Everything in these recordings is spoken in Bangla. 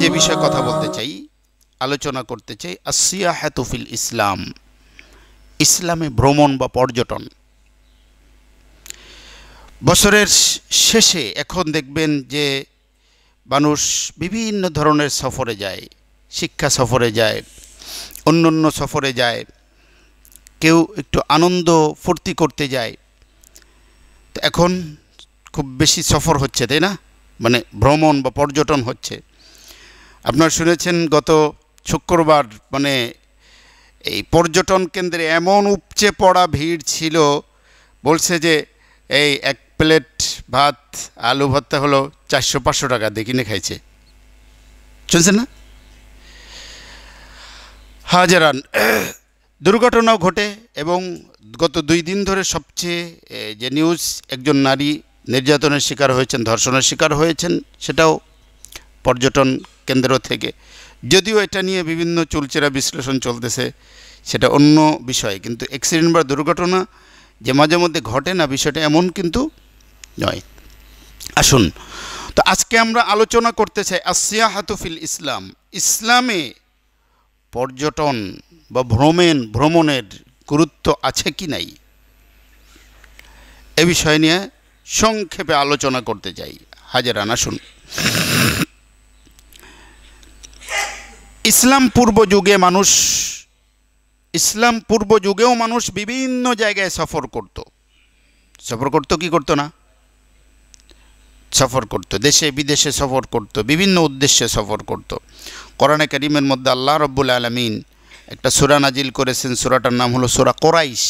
যে বিষয়ে কথা বলতে চাই আলোচনা করতে চাই আসিয়া হ্যাতুফিল ইসলাম ইসলামে ভ্রমণ বা পর্যটন বছরের শেষে এখন দেখবেন যে মানুষ বিভিন্ন ধরনের সফরে যায় শিক্ষা সফরে যায় অন্য অন্য সফরে যায় কেউ একটু আনন্দ ফুর্তি করতে যায় তো এখন খুব বেশি সফর হচ্ছে তাই না মানে ভ্রমণ বা পর্যটন হচ্ছে আপনারা শুনেছেন গত শুক্রবার মানে এই পর্যটন কেন্দ্রে এমন উপচে পড়া ভিড় ছিল বলছে যে এই এক প্লেট ভাত আলু ভর্তা হলো চারশো পাঁচশো টাকা দিয়ে কিনে খাইছে শুনছেন না হাজারান দুর্ঘটনাও ঘটে এবং গত দুই দিন ধরে সবচেয়ে যে নিউজ একজন নারী নির্যাতনের শিকার হয়েছেন ধর্ষণের শিকার হয়েছেন সেটাও পর্যটন কেন্দ্র থেকে যদিও এটা নিয়ে বিভিন্ন চুলচেরা বিশ্লেষণ চলতেছে সেটা অন্য বিষয় কিন্তু অ্যাক্সিডেন্ট বা দুর্ঘটনা যে মাঝে মধ্যে ঘটে না বিষয়টা এমন কিন্তু নয় আসুন তো আজকে আমরা আলোচনা করতে চাই আসিয়া হাতুফিল ইসলাম ইসলামে পর্যটন বা ভ্রমণ ভ্রমণের গুরুত্ব আছে কি নাই এ বিষয় নিয়ে সংক্ষেপে আলোচনা করতে চাই আনা শুন ইসলাম পূর্ব যুগে মানুষ ইসলাম পূর্ব যুগেও মানুষ বিভিন্ন জায়গায় সফর করত সফর করত কি করতো না সফর করত দেশে বিদেশে সফর করত বিভিন্ন উদ্দেশ্যে সফর করত কোরআনে কারীমের মধ্যে আল্লাহ রাব্বুল আলামিন একটা সুরা নাজিল করেছেন সুরাটার নাম হলো সুরা কুরাইশ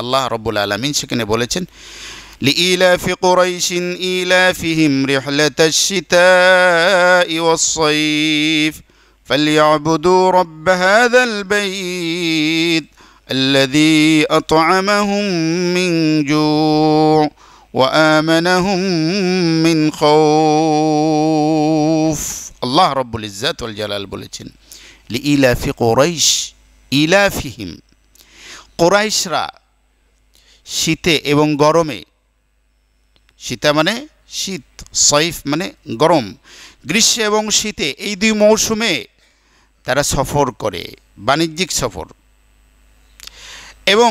আল্লাহ রাব্বুল আলামিন সেখানে বলেছেন লিইলাফি لإيلاف قريش إيلافهم শিতাই ওয়াস সাইফ فليعبدوا رب هذا البيت الذي أطعمهم من جوع وآمنهم من خوف আল্লাহ রব্বুল ইজাতুল জালাল বলেছেন লি ইলাফি কোরাইশ ইলাফিহিম কোরাইশরা শীতে এবং গরমে শীতা মানে শীত সৈফ মানে গরম গ্রীষ্মে এবং শীতে এই দুই মৌসুমে তারা সফর করে বাণিজ্যিক সফর এবং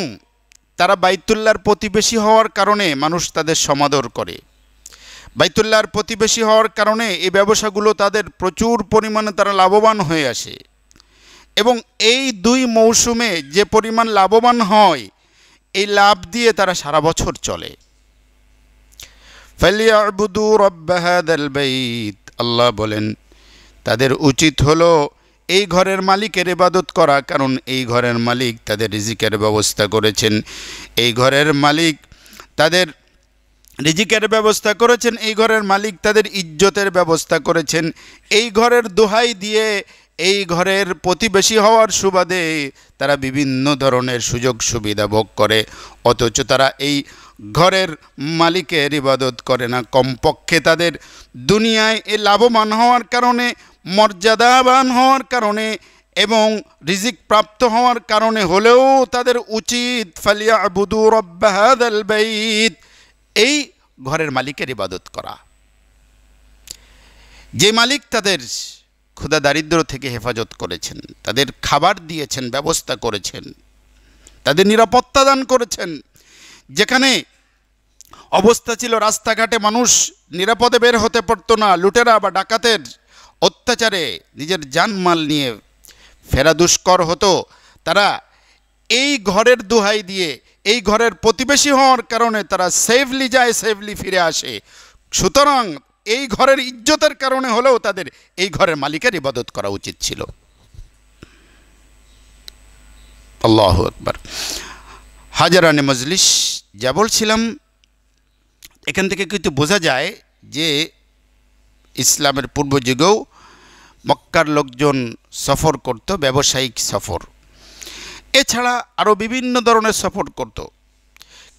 তারা বাইতুল্লার প্রতিবেশী হওয়ার কারণে মানুষ তাদের সমাদর করে বাইতুল্লার প্রতিবেশী হওয়ার কারণে এই ব্যবসাগুলো তাদের প্রচুর পরিমাণে তারা লাভবান হয়ে আসে এবং এই দুই মৌসুমে যে পরিমাণ লাভবান হয় এই লাভ দিয়ে তারা সারা বছর চলে আল্লাহ বলেন তাদের উচিত হলো এই ঘরের মালিকের ইবাদত করা কারণ এই ঘরের মালিক তাদের রিজিকের ব্যবস্থা করেছেন এই ঘরের মালিক তাদের রিজিকের ব্যবস্থা করেছেন এই ঘরের মালিক তাদের ইজ্জতের ব্যবস্থা করেছেন এই ঘরের দোহাই দিয়ে এই ঘরের প্রতিবেশী হওয়ার সুবাদে তারা বিভিন্ন ধরনের সুযোগ সুবিধা ভোগ করে অথচ তারা এই ঘরের মালিকের ইবাদত করে না কমপক্ষে তাদের দুনিয়ায় এ লাভবান হওয়ার কারণে মর্যাদাবান হওয়ার কারণে এবং রিজিক প্রাপ্ত হওয়ার কারণে হলেও তাদের উচিত ফালিয়া আবুদু রব্বাহাদ বাইত এই ঘরের মালিকের ইবাদত করা যে মালিক তাদের ক্ষুদা দারিদ্র থেকে হেফাজত করেছেন তাদের খাবার দিয়েছেন ব্যবস্থা করেছেন তাদের নিরাপত্তা দান করেছেন যেখানে অবস্থা ছিল রাস্তাঘাটে মানুষ নিরাপদে বের হতে পারত না লুটেরা বা ডাকাতের অত্যাচারে নিজের জানমাল নিয়ে ফেরা দুষ্কর হতো তারা এই ঘরের দোহাই দিয়ে এই ঘরের প্রতিবেশী হওয়ার কারণে তারা সেফলি যায় সেফলি ফিরে আসে সুতরাং এই ঘরের ইজ্জতের কারণে হলেও তাদের এই ঘরের মালিকের ইবাদত করা উচিত ছিল আল্লাহ একবার হাজারানে মজলিস যা বলছিলাম এখান থেকে কিন্তু বোঝা যায় যে ইসলামের পূর্বযুগেও মক্কার লোকজন সফর করত ব্যবসায়িক সফর এছাড়া আরও বিভিন্ন ধরনের সফর করত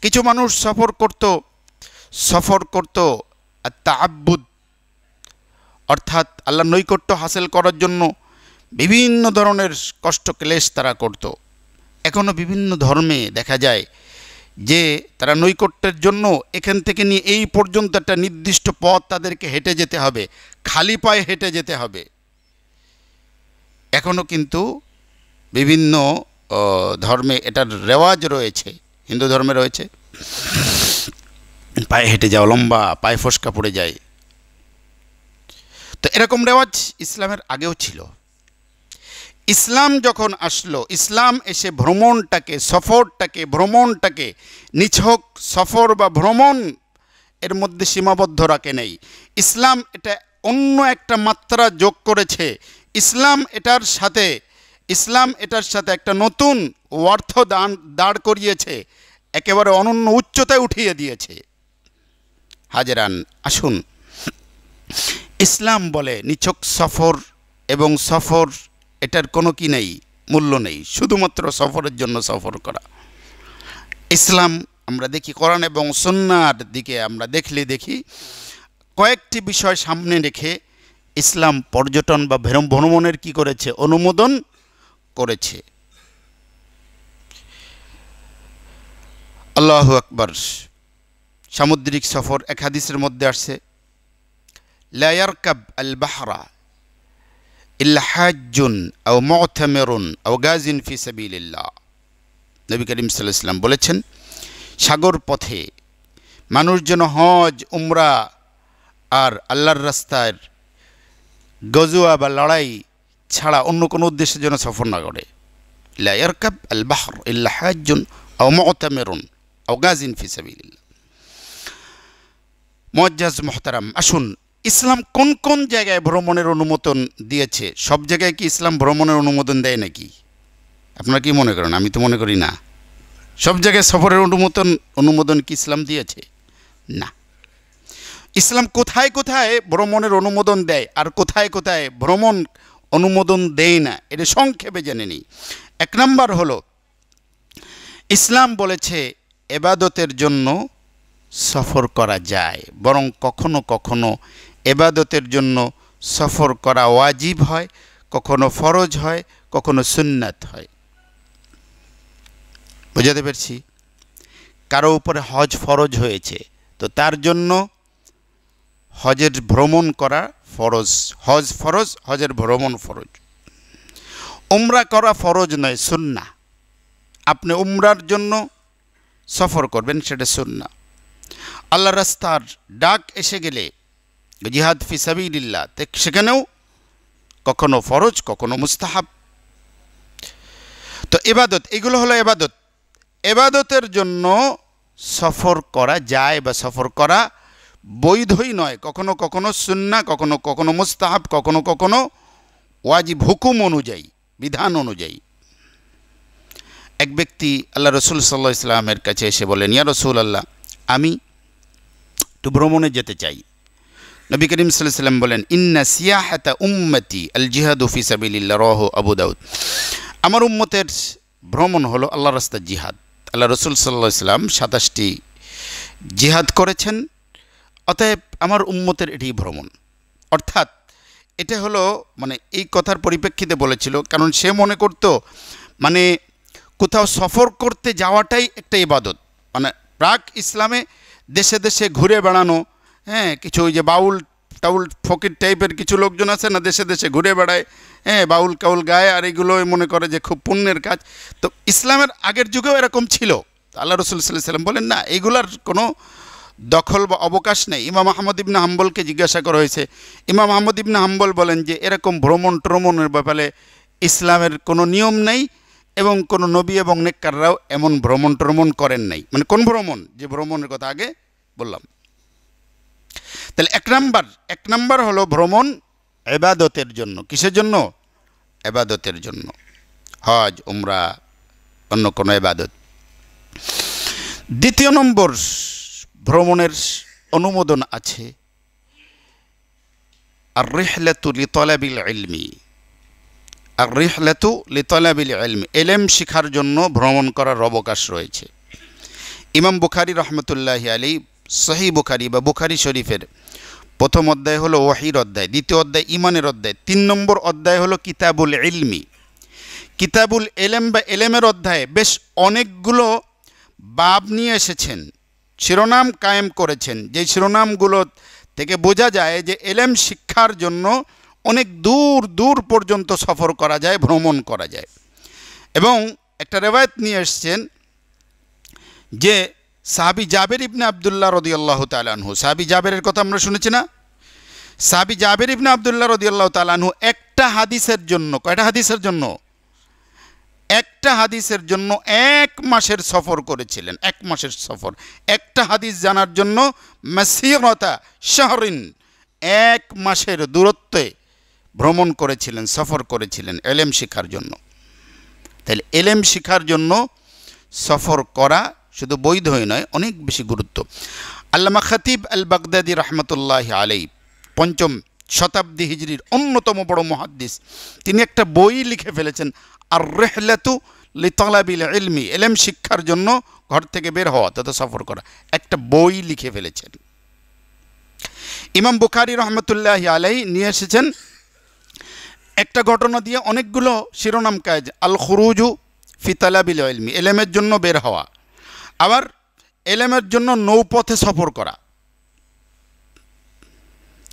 কিছু মানুষ সফর করত সফর করত তাব্বুদ অর্থাৎ আল্লাহ নৈকট্য হাসিল করার জন্য বিভিন্ন ধরনের কষ্ট ক্লেশ তারা করত এখনও বিভিন্ন ধর্মে দেখা যায় যে তারা নৈকট্যের জন্য এখান থেকে নিয়ে এই পর্যন্ত একটা নির্দিষ্ট পথ তাদেরকে হেঁটে যেতে হবে খালি পায়ে হেঁটে যেতে হবে এখনও কিন্তু বিভিন্ন ধর্মে এটার রেওয়াজ রয়েছে হিন্দু ধর্মে রয়েছে পায়ে হেঁটে যাওয়া লম্বা পায়ে ফসকা পড়ে যায় তো এরকম রেওয়াজ ইসলামের আগেও ছিল ইসলাম যখন আসলো ইসলাম এসে ভ্রমণটাকে সফরটাকে ভ্রমণটাকে নিছক সফর বা ভ্রমণ এর মধ্যে সীমাবদ্ধ রাখে নেই ইসলাম এটা অন্য একটা মাত্রা যোগ করেছে ইসলাম এটার সাথে ইসলাম এটার সাথে একটা নতুন অর্থ দান দাঁড় করিয়েছে একেবারে অনন্য উচ্চতায় উঠিয়ে দিয়েছে হাজেরান আসুন ইসলাম বলে নিছক সফর এবং সফর এটার কোনো কি নেই মূল্য নেই শুধুমাত্র সফরের জন্য সফর করা ইসলাম আমরা দেখি করান এবং সন্ন্যার দিকে আমরা দেখলে দেখি কয়েকটি বিষয় সামনে রেখে ইসলাম পর্যটন বা ভ্রমণের কি করেছে অনুমোদন করেছে আল্লাহ আকবর সামুদ্রিক সফর এক হাদিসের মধ্যে আসছে কাব আল বাহরা ইল্লাহাজুন আও মেরুন ও গাজিন ফি সাবিল্লাহ নবী করিম সাল্লাম বলেছেন সাগর পথে মানুষ যেন হজ উমরা আর আল্লাহর রাস্তার গজুয়া বা লড়াই ছাড়া অন্য কোনো উদ্দেশ্যের জন্য সফর না করে কাপ আল বাহর ইল্লা মেরুন অমতামেরুন অগাজিন ফিসাবিল্লা মজ্জাজ মোহতারাম আসুন ইসলাম কোন কোন জায়গায় ভ্রমণের অনুমোদন দিয়েছে সব জায়গায় কি ইসলাম ভ্রমণের অনুমোদন দেয় নাকি আপনারা কি মনে করেন আমি তো মনে করি না সব জায়গায় সফরের অনুমোদন অনুমোদন কি ইসলাম দিয়েছে না ইসলাম কোথায় কোথায় ভ্রমণের অনুমোদন দেয় আর কোথায় কোথায় ভ্রমণ অনুমোদন দেয় না এটা সংক্ষেপে জেনে নিই এক নম্বর হলো ইসলাম বলেছে এবাদতের জন্য সফর করা যায় বরং কখনো কখনো এবাদতের জন্য সফর করা ওয়াজিব হয় কখনো ফরজ হয় কখনো সুন্নাত হয় বোঝাতে পেরেছি কারো উপরে হজ ফরজ হয়েছে তো তার জন্য হজের ভ্রমণ করা ফরজ হজ ফরজ হজের ভ্রমণ ফরজ উমরা করা ফরজ নয় সুন্না আপনি উমরার জন্য সফর করবেন সেটা সুন্না আল্লাহ রাস্তার ডাক এসে গেলে জিহাদ তে সেখানেও কখনো ফরজ কখনো মুস্তাহাব তো এবাদত এগুলো হলো এবাদত এবাদতের জন্য সফর করা যায় বা সফর করা বৈধই নয় কখনো কখনো সুন্না কখনো কখনো মুস্তাহাব কখনো কখনো ওয়াজিব হুকুম অনুযায়ী বিধান অনুযায়ী এক ব্যক্তি আল্লাহ রসুল সাল্লাহ ইসলামের কাছে এসে বলেন ইয়া রসুল আল্লাহ আমি একটু ভ্রমণে যেতে চাই নবী করিম সাল্লাম বলেন ইন্না সিয়াহাতা উম্মতি আল উফিস ফিসাবিল্লা রহ আবু দাউদ আমার উম্মতের ভ্রমণ হলো আল্লাহ রাস্তা জিহাদ আল্লাহ রসুল সাল্লাহ ইসলাম সাতাশটি জিহাদ করেছেন অতএব আমার উম্মতের এটি ভ্রমণ অর্থাৎ এটা হলো মানে এই কথার পরিপ্রেক্ষিতে বলেছিল কারণ সে মনে করত মানে কোথাও সফর করতে যাওয়াটাই একটা ইবাদত মানে প্রাক ইসলামে দেশে দেশে ঘুরে বেড়ানো হ্যাঁ কিছু ওই যে বাউল টাউল ফকির টাইপের কিছু লোকজন আছে না দেশে দেশে ঘুরে বেড়ায় হ্যাঁ বাউল কাউল গায়ে আর এগুলোই মনে করে যে খুব পুণ্যের কাজ তো ইসলামের আগের যুগেও এরকম ছিল আল্লাহ রসুল সাল্লাম বলেন না এগুলার কোনো দখল বা অবকাশ নেই ইমাম আহমদ ইবনা হাম্বলকে জিজ্ঞাসা করা হয়েছে ইমাম আহমদ ইবনা হাম্বল বলেন যে এরকম ভ্রমণ ট্রমণের ব্যাপারে ইসলামের কোনো নিয়ম নেই এবং কোনো নবী এবং নেককাররাও এমন ভ্রমণ ট্রমণ করেন নাই মানে কোন ভ্রমণ যে ভ্রমণের কথা আগে বললাম তাহলে এক নাম্বার এক নাম্বার হলো ভ্রমণ এবাদতের জন্য কিসের জন্য এবাদতের জন্য হজ উমরা অন্য কোনো এবাদত দ্বিতীয় নম্বর ভ্রমণের অনুমোদন আছে আর রেহলেতু লিতলাবিল এলমি আর রেহলেতু লিতলাবিল এলমি এলেম শিখার জন্য ভ্রমণ করার অবকাশ রয়েছে ইমাম বুখারি রহমতুল্লাহ আলী সহি বুখারি বা বুখারি শরীফের প্রথম অধ্যায় হলো ওয়াহির অধ্যায় দ্বিতীয় অধ্যায় ইমানের অধ্যায় তিন নম্বর অধ্যায় হলো কিতাবুল এলমি কিতাবুল এলেম বা এলেমের অধ্যায়ে বেশ অনেকগুলো বাব নিয়ে এসেছেন শিরোনাম কায়েম করেছেন যে শিরোনামগুলো থেকে বোঝা যায় যে এলেম শিক্ষার জন্য অনেক দূর দূর পর্যন্ত সফর করা যায় ভ্রমণ করা যায় এবং একটা রেওয়ায়ত নিয়ে এসছেন যে সাহাবি জাবের ইবনে আবদুল্লাহ রদিয়াল্লাহ তালানহু সাহাবি জাবেরের কথা আমরা শুনেছি না সাহাবি জাবের ইবনে আবদুল্লাহ রদিয়াল্লাহ তালানহু একটা হাদিসের জন্য কয়টা হাদিসের জন্য একটা হাদিসের জন্য এক মাসের সফর করেছিলেন এক মাসের সফর একটা হাদিস জানার জন্য মাসিরতা শাহরিন এক মাসের দূরত্বে ভ্রমণ করেছিলেন সফর করেছিলেন এলেম শিখার জন্য তাহলে এলেম শিখার জন্য সফর করা শুধু বৈধই নয় অনেক বেশি গুরুত্ব আল্লামা খতিব আল বাগদাদি রহমতুল্লাহ আলাই পঞ্চম শতাব্দী হিজড়ির অন্যতম বড় মহাদ্দিস তিনি একটা বই লিখে ফেলেছেন আর রেহলেতু লিতলাবিল এলমি এলেম শিক্ষার জন্য ঘর থেকে বের হওয়া তথা সফর করা একটা বই লিখে ফেলেছেন ইমাম বুখারি রহমতুল্লাহ আলাই নিয়ে এসেছেন একটা ঘটনা দিয়ে অনেকগুলো শিরোনাম কাজ আল খুরুজু ফিতালাবিল এলমি এলেমের জন্য বের হওয়া আবার এলেমের জন্য নৌপথে সফর করা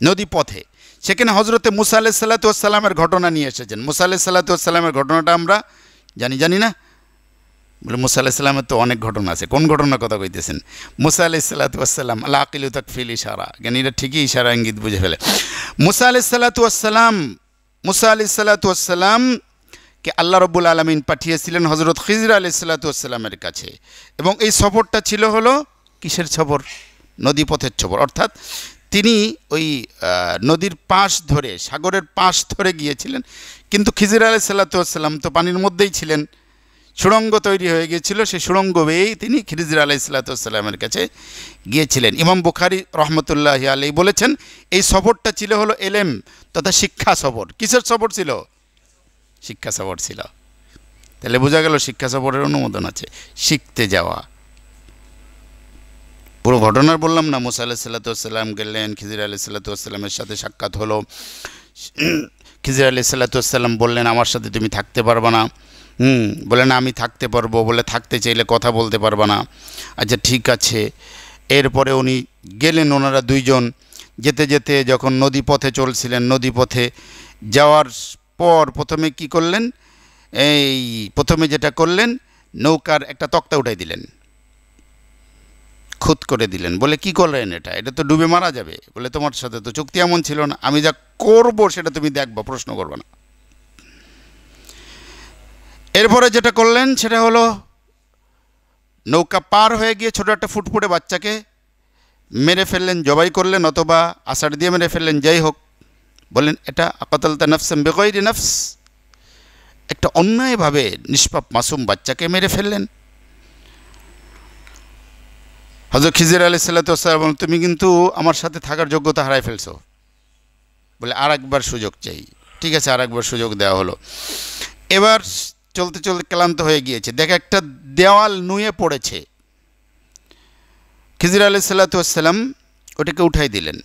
নদী পথে সেখানে হজরতে মুসা আলাহ সাল্লাতামের ঘটনা নিয়ে এসেছেন মুসা আলাহ সাল্লাতামের ঘটনাটা আমরা জানি জানি না বলে মুসা আলাইসাল্লামের তো অনেক ঘটনা আছে কোন ঘটনার কথা কইতেছেন মুসা আলাইসাল্লাতুয়াসাল্লাম আল্লাহ আকিল তকফিল ইশারা জ্ঞানীরা ঠিকই ইশারা ইঙ্গিত বুঝে ফেলে মুসা আলাইসাল্লাতুয়াসাল্লাম মুসা আলাইসাল্লাতুয়াসাল্লাম কে আল্লাহ রবুল আলমিন পাঠিয়েছিলেন হজরত খিজরা আলাইসাল্লাতুয়াসাল্লামের কাছে এবং এই সফরটা ছিল হলো কিসের সফর নদীপথের সফর অর্থাৎ তিনি ওই নদীর পাশ ধরে সাগরের পাশ ধরে গিয়েছিলেন কিন্তু খিজির আলাই সাল্লাতুয়াল্লাম তো পানির মধ্যেই ছিলেন সুড়ঙ্গ তৈরি হয়ে গিয়েছিল সেই সুড়ঙ্গ বেয়েই তিনি খিজির আলাই সাল্লাতুয়াল্লামের কাছে গিয়েছিলেন ইমাম বুখারি রহমতুল্লাহ আলী বলেছেন এই সফরটা ছিল হলো এলেম তথা শিক্ষা সফর কিসের সফর ছিল শিক্ষা সফর ছিল তাহলে বোঝা গেল শিক্ষা সফরের অনুমোদন আছে শিখতে যাওয়া পুরো ঘটনার বললাম না মোসা আলাহ সাল্লাতাম গেলেন খিজির আলি সাল্লাতামের সাথে সাক্ষাৎ হলো খিজির আলি সাল্লাতুসাল্লাম বললেন আমার সাথে তুমি থাকতে পারবে না হুম বলেন আমি থাকতে পারবো বলে থাকতে চাইলে কথা বলতে পারবে না আচ্ছা ঠিক আছে এরপরে উনি গেলেন ওনারা দুইজন যেতে যেতে যখন নদী পথে চলছিলেন নদী পথে যাওয়ার পর প্রথমে কি করলেন এই প্রথমে যেটা করলেন নৌকার একটা তক্তা উঠাই দিলেন খুদ করে দিলেন বলে কি করলেন এটা এটা তো ডুবে মারা যাবে বলে তোমার সাথে তো চুক্তি এমন ছিল না আমি যা করব সেটা তুমি দেখবা প্রশ্ন করবে না এরপরে যেটা করলেন সেটা হলো নৌকা পার হয়ে গিয়ে ছোটো একটা ফুটফুটে বাচ্চাকে মেরে ফেললেন জবাই করলেন অথবা আষাঢ় দিয়ে মেরে ফেললেন যাই হোক বললেন এটা আপাতালতা নফস বেগৈরি নফস একটা অন্যায়ভাবে নিষ্পাপ মাসুম বাচ্চাকে মেরে ফেললেন হজরত খিজির আলি সাল্লাতাম তুমি কিন্তু আমার সাথে থাকার যোগ্যতা হারাই ফেলছো বলে আর একবার সুযোগ চাই ঠিক আছে আর একবার সুযোগ দেওয়া হলো এবার চলতে চলতে ক্লান্ত হয়ে গিয়েছে দেখ একটা দেওয়াল নুয়ে পড়েছে খিজির আলি সাল্লাতাম ওটাকে উঠাই দিলেন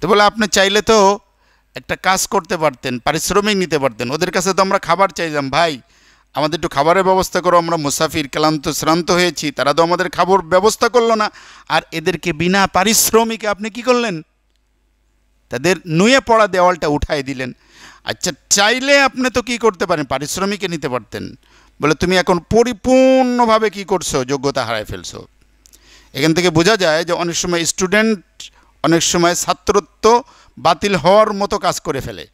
তো বলে আপনি চাইলে তো একটা কাজ করতে পারতেন পারিশ্রমিক নিতে পারতেন ওদের কাছে তো আমরা খাবার চাইলাম ভাই আমাদের একটু খাবারের ব্যবস্থা করো আমরা মুসাফির ক্লান্ত শ্রান্ত হয়েছি তারা তো আমাদের খাবার ব্যবস্থা করলো না আর এদেরকে বিনা পারিশ্রমিকে আপনি কি করলেন তাদের নুয়ে পড়া দেওয়ালটা উঠাই দিলেন আচ্ছা চাইলে আপনি তো কি করতে পারেন পারিশ্রমিকে নিতে পারতেন বলে তুমি এখন পরিপূর্ণভাবে কি করছো যোগ্যতা হারায় ফেলছো এখান থেকে বোঝা যায় যে অনেক সময় স্টুডেন্ট অনেক সময় ছাত্রত্ব বাতিল হওয়ার মতো কাজ করে ফেলে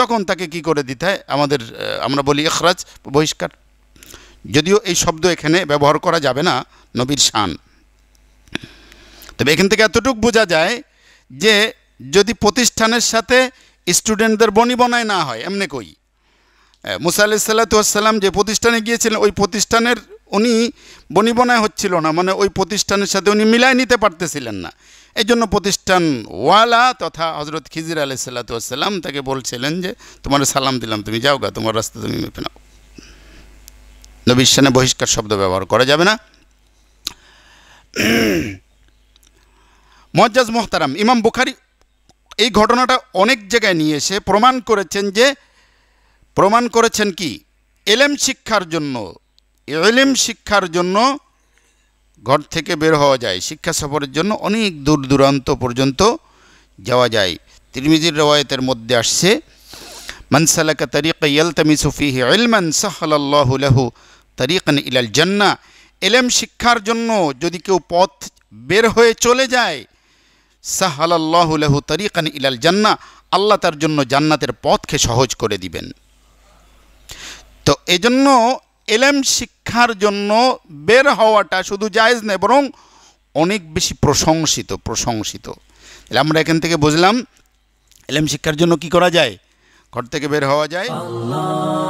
তখন তাকে কি করে দিতে হয় আমাদের আমরা বলি এখরাজ বহিষ্কার যদিও এই শব্দ এখানে ব্যবহার করা যাবে না নবীর শান তবে এখান থেকে এতটুকু বোঝা যায় যে যদি প্রতিষ্ঠানের সাথে স্টুডেন্টদের বনিবনায় না হয় এমনি কই মুসা আলাইসাল্লাতুয়াসাল্লাম যে প্রতিষ্ঠানে গিয়েছিলেন ওই প্রতিষ্ঠানের উনি বনিবনায় হচ্ছিল না মানে ওই প্রতিষ্ঠানের সাথে উনি মিলায় নিতে পারতেছিলেন না এই জন্য প্রতিষ্ঠান ওয়ালা তথা হজরত খিজির আলি সাল্লাতাম তাকে বলছিলেন যে তোমার সালাম দিলাম তুমি যাও গা তোমার রাস্তা তুমি মেপে নাও নবিস্বানে বহিষ্কার শব্দ ব্যবহার করা যাবে না মজ্জাজ মোহতারাম ইমাম বুখারি এই ঘটনাটা অনেক জায়গায় নিয়ে এসে প্রমাণ করেছেন যে প্রমাণ করেছেন কি এলেম শিক্ষার জন্য এলেম শিক্ষার জন্য ঘর থেকে বের হওয়া যায় শিক্ষা সফরের জন্য অনেক দূর দূরান্ত পর্যন্ত যাওয়া যায় তিরমিজির রওয়ায়তের মধ্যে আসছে মনসালাকা তরিক ইয়ালতামিসু ফিহি ইলমান সাহালাল্লাহু লাহু তরিকান ইলাল জন্না এলেম শিক্ষার জন্য যদি কেউ পথ বের হয়ে চলে যায় সাহালাল্লাহু লাহু ইলাল জন্না আল্লাহ তার জন্য জান্নাতের পথকে সহজ করে দিবেন তো এজন্য এলেম শিক্ষার জন্য বের হওয়াটা শুধু জায়জ নেই বরং অনেক বেশি প্রশংসিত প্রশংসিত তাহলে আমরা এখান থেকে বুঝলাম এলেম শিক্ষার জন্য কি করা যায় ঘর থেকে বের হওয়া যায়